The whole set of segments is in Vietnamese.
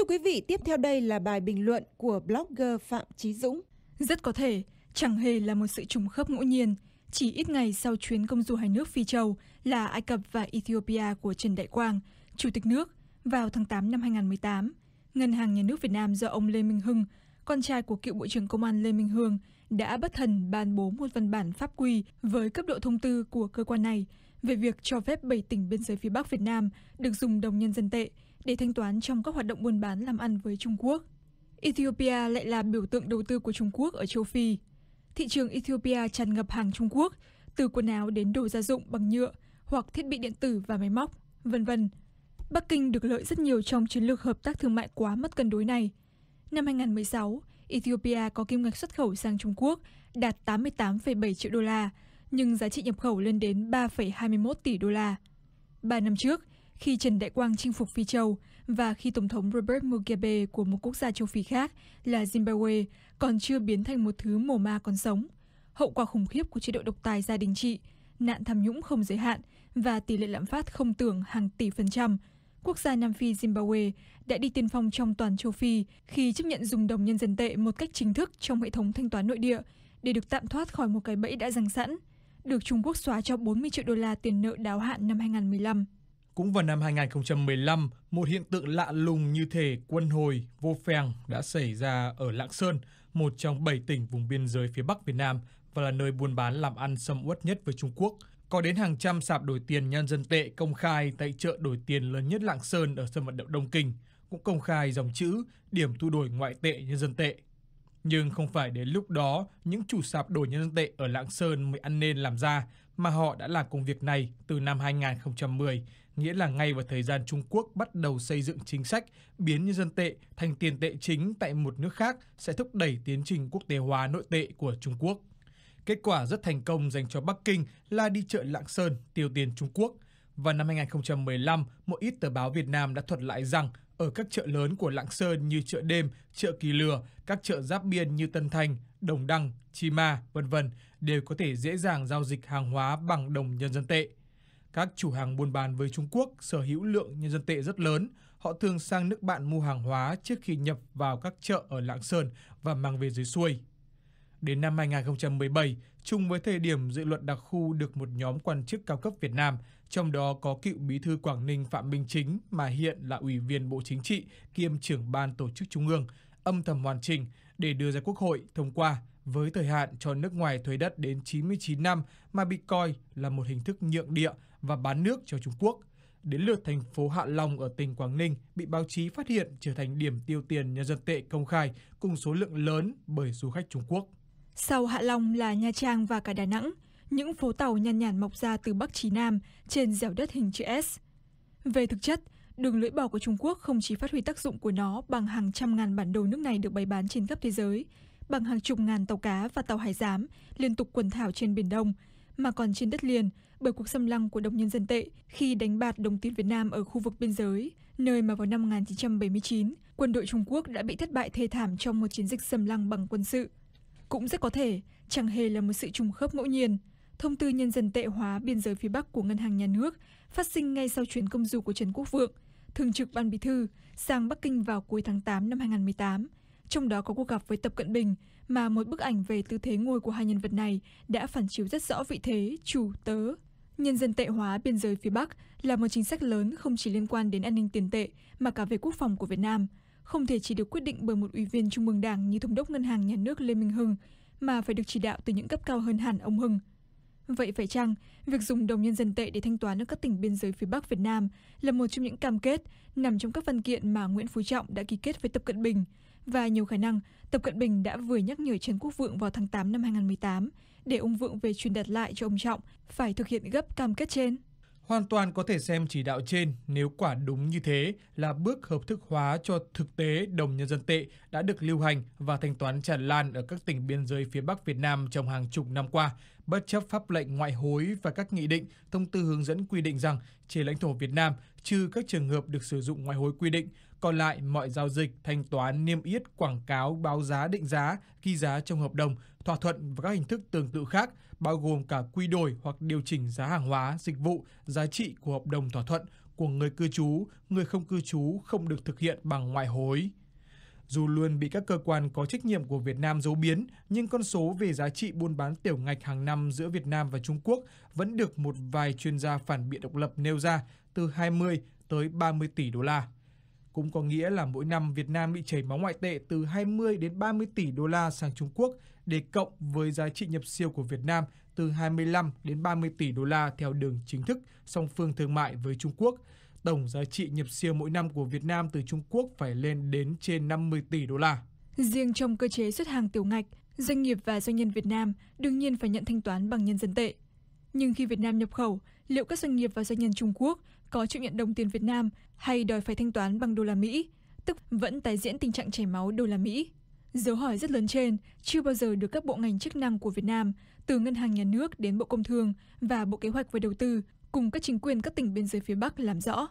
Thưa quý vị, tiếp theo đây là bài bình luận của blogger Phạm Chí Dũng. Rất có thể, chẳng hề là một sự trùng khớp ngẫu nhiên. Chỉ ít ngày sau chuyến công du hai nước Phi Châu là Ai Cập và Ethiopia của Trần Đại Quang, Chủ tịch nước, vào tháng 8 năm 2018, Ngân hàng Nhà nước Việt Nam do ông Lê Minh Hưng, con trai của cựu Bộ trưởng Công an Lê Minh Hương, đã bất thần ban bố một văn bản pháp quy với cấp độ thông tư của cơ quan này về việc cho phép 7 tỉnh biên giới phía Bắc Việt Nam được dùng đồng nhân dân tệ để thanh toán trong các hoạt động buôn bán làm ăn với trung quốc Ethiopia lại là biểu tượng đầu tư của trung quốc ở châu phi thị trường Ethiopia tràn ngập hàng trung quốc từ quần áo đến đồ gia dụng bằng nhựa hoặc thiết bị điện tử và máy móc vân vân bắc kinh được lợi rất nhiều trong chiến lược hợp tác thương mại quá mất cân đối này năm 2016 Ethiopia có kim ngạch xuất khẩu sang Trung Quốc đạt 88,7 triệu đô la, nhưng giá trị nhập khẩu lên đến 3,21 tỷ đô la. Ba năm trước, khi trần đại quang chinh phục phi châu và khi tổng thống Robert Mugabe của một quốc gia châu phi khác là Zimbabwe còn chưa biến thành một thứ mồ ma còn sống hậu quả khủng khiếp của chế độ độc tài gia đình trị nạn tham nhũng không giới hạn và tỷ lệ lạm phát không tưởng hàng tỷ phần trăm quốc gia nam phi zimbabwe đã đi tiên phong trong toàn châu phi khi chấp nhận dùng đồng nhân dân tệ một cách chính thức trong hệ thống thanh toán nội địa để được tạm thoát khỏi một cái bẫy đã giằng sẵn được Trung Quốc xóa cho 40 triệu đô la tiền nợ đáo hạn năm 2015. Cũng vào năm 2015, một hiện tượng lạ lùng như thể quân hồi, vô phèng đã xảy ra ở Lạng Sơn, một trong bảy tỉnh vùng biên giới phía Bắc Việt Nam và là nơi buôn bán làm ăn sầm uất nhất với Trung Quốc. Có đến hàng trăm sạp đổi tiền nhân dân tệ công khai tại chợ đổi tiền lớn nhất Lạng Sơn ở sân vận động Đông Kinh, cũng công khai dòng chữ điểm thu đổi ngoại tệ nhân dân tệ. Nhưng không phải đến lúc đó, những chủ sạp đổi nhân dân tệ ở Lạng Sơn mới ăn nên làm ra, mà họ đã làm công việc này từ năm 2010, nghĩa là ngay vào thời gian Trung Quốc bắt đầu xây dựng chính sách biến nhân dân tệ thành tiền tệ chính tại một nước khác sẽ thúc đẩy tiến trình quốc tế hóa nội tệ của Trung Quốc. Kết quả rất thành công dành cho Bắc Kinh là đi chợ Lạng Sơn tiêu tiền Trung Quốc. Và năm 2015, một ít tờ báo Việt Nam đã thuật lại rằng ở các chợ lớn của Lạng Sơn như chợ đêm, chợ Kỳ Lừa, các chợ giáp biên như Tân Thành, Đồng Đăng, Chi Ma, vân vân đều có thể dễ dàng giao dịch hàng hóa bằng đồng nhân dân tệ. Các chủ hàng buôn bán với Trung Quốc sở hữu lượng nhân dân tệ rất lớn, họ thường sang nước bạn mua hàng hóa trước khi nhập vào các chợ ở Lạng Sơn và mang về dưới xuôi. Đến năm 2017, chung với thời điểm dự luật đặc khu được một nhóm quan chức cao cấp Việt Nam trong đó có cựu bí thư Quảng Ninh Phạm Minh Chính mà hiện là Ủy viên Bộ Chính trị kiêm trưởng ban tổ chức Trung ương, âm thầm hoàn chỉnh để đưa ra Quốc hội thông qua với thời hạn cho nước ngoài thuế đất đến 99 năm mà bị coi là một hình thức nhượng địa và bán nước cho Trung Quốc. Đến lượt thành phố Hạ Long ở tỉnh Quảng Ninh bị báo chí phát hiện trở thành điểm tiêu tiền nhân dân tệ công khai cùng số lượng lớn bởi du khách Trung Quốc. Sau Hạ Long là Nha Trang và cả Đà Nẵng – những phố tàu nhàn nhản mọc ra từ bắc chí nam trên dẻo đất hình chữ s về thực chất đường lưỡi bò của trung quốc không chỉ phát huy tác dụng của nó bằng hàng trăm ngàn bản đồ nước này được bày bán trên khắp thế giới bằng hàng chục ngàn tàu cá và tàu hải giám liên tục quần thảo trên biển đông mà còn trên đất liền bởi cuộc xâm lăng của đồng nhân dân tệ khi đánh bạt đồng tiền Việt Nam ở khu vực biên giới, nơi mà vào năm 1979, quân đội Trung Quốc đã bị thất bại thê thảm trong một chiến dịch xâm lăng bằng quân sự. Cũng rất có thể, chẳng hề là một sự trùng khớp ngẫu nhiên thông tư nhân dân tệ hóa biên giới phía bắc của ngân hàng nhà nước phát sinh ngay sau chuyến công du của Trần Quốc Vượng, thường trực ban bí thư sang Bắc Kinh vào cuối tháng 8 năm 2018. Trong đó có cuộc gặp với Tập Cận Bình mà một bức ảnh về tư thế ngồi của hai nhân vật này đã phản chiếu rất rõ vị thế chủ tớ. Nhân dân tệ hóa biên giới phía Bắc là một chính sách lớn không chỉ liên quan đến an ninh tiền tệ mà cả về quốc phòng của Việt Nam, không thể chỉ được quyết định bởi một ủy viên Trung mương Đảng như Thống đốc Ngân hàng Nhà nước Lê Minh Hưng mà phải được chỉ đạo từ những cấp cao hơn hẳn ông Hưng vậy phải chăng việc dùng đồng nhân dân tệ để thanh toán ở các tỉnh biên giới phía bắc việt nam là một trong những cam kết nằm trong các văn kiện mà nguyễn phú trọng đã ký kết với tập cận bình và nhiều khả năng tập cận bình đã vừa nhắc nhở trần quốc vượng vào tháng 8 năm 2018 để ông vượng về truyền đạt lại cho ông trọng phải thực hiện gấp cam kết trên hoàn toàn có thể xem chỉ đạo trên nếu quả đúng như thế là bước hợp thức hóa cho thực tế đồng nhân dân tệ đã được lưu hành và thanh toán tràn lan ở các tỉnh biên giới phía Bắc Việt Nam trong hàng chục năm qua bất chấp pháp lệnh ngoại hối và các nghị định, thông tư hướng dẫn quy định rằng trên lãnh thổ Việt Nam, trừ các trường hợp được sử dụng ngoại hối quy định, còn lại mọi giao dịch, thanh toán, niêm yết, quảng cáo, báo giá định giá, ghi giá trong hợp đồng, thỏa thuận và các hình thức tương tự khác, bao gồm cả quy đổi hoặc điều chỉnh giá hàng hóa, dịch vụ, giá trị của hợp đồng thỏa thuận của người cư trú, người không cư trú không được thực hiện bằng ngoại hối. Dù luôn bị các cơ quan có trách nhiệm của Việt Nam giấu biến, nhưng con số về giá trị buôn bán tiểu ngạch hàng năm giữa Việt Nam và Trung Quốc vẫn được một vài chuyên gia phản biện độc lập nêu ra từ 20 tới 30 tỷ đô la. Cũng có nghĩa là mỗi năm Việt Nam bị chảy máu ngoại tệ từ 20 đến 30 tỷ đô la sang Trung Quốc để cộng với giá trị nhập siêu của Việt Nam từ 25 đến 30 tỷ đô la theo đường chính thức song phương thương mại với Trung Quốc – tổng giá trị nhập siêu mỗi năm của Việt Nam từ Trung Quốc phải lên đến trên 50 tỷ đô la. Riêng trong cơ chế xuất hàng tiểu ngạch, doanh nghiệp và doanh nhân Việt Nam đương nhiên phải nhận thanh toán bằng nhân dân tệ. Nhưng khi Việt Nam nhập khẩu, liệu các doanh nghiệp và doanh nhân Trung Quốc có chịu nhận đồng tiền Việt Nam hay đòi phải thanh toán bằng đô la Mỹ, tức vẫn tái diễn tình trạng chảy máu đô la Mỹ. Dấu hỏi rất lớn trên chưa bao giờ được các bộ ngành chức năng của Việt Nam, từ Ngân hàng Nhà nước đến Bộ Công Thương và Bộ Kế hoạch và Đầu tư cùng các chính quyền các tỉnh biên giới phía bắc làm rõ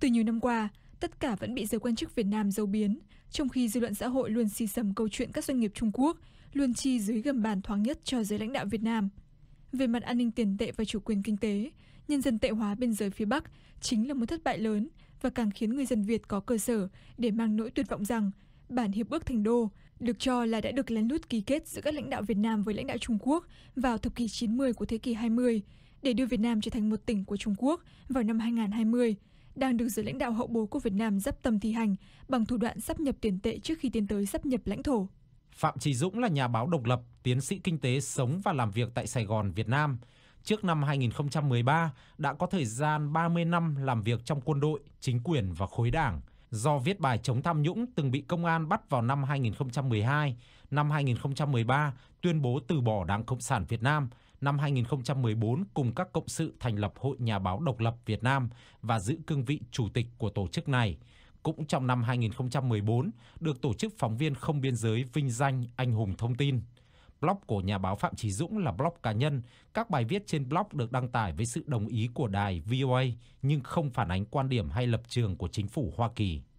từ nhiều năm qua tất cả vẫn bị giới quan chức việt nam giấu biến, trong khi dư luận xã hội luôn xì xầm câu chuyện các doanh nghiệp trung quốc luôn chi dưới gầm bàn thoáng nhất cho giới lãnh đạo việt nam về mặt an ninh tiền tệ và chủ quyền kinh tế nhân dân tệ hóa biên giới phía bắc chính là một thất bại lớn và càng khiến người dân việt có cơ sở để mang nỗi tuyệt vọng rằng bản hiệp ước thành đô được cho là đã được lén lút ký kết giữa các lãnh đạo Việt Nam với lãnh đạo Trung Quốc vào thập kỷ 90 của thế kỷ 20 để đưa Việt Nam trở thành một tỉnh của Trung Quốc vào năm 2020 đang được giới lãnh đạo hậu bối của Việt Nam giáp tâm thi hành bằng thủ đoạn sắp nhập tiền tệ trước khi tiến tới sắp nhập lãnh thổ. Phạm Trí Dũng là nhà báo độc lập, tiến sĩ kinh tế sống và làm việc tại Sài Gòn, Việt Nam. Trước năm 2013 đã có thời gian 30 năm làm việc trong quân đội, chính quyền và khối đảng. Do viết bài chống tham nhũng từng bị công an bắt vào năm 2012, năm 2013 tuyên bố từ bỏ Đảng Cộng sản Việt Nam – năm 2014 cùng các cộng sự thành lập Hội Nhà báo Độc lập Việt Nam và giữ cương vị chủ tịch của tổ chức này. Cũng trong năm 2014, được Tổ chức Phóng viên Không Biên giới vinh danh Anh hùng thông tin. Blog của nhà báo Phạm Trí Dũng là blog cá nhân. Các bài viết trên blog được đăng tải với sự đồng ý của đài VOA nhưng không phản ánh quan điểm hay lập trường của chính phủ Hoa Kỳ.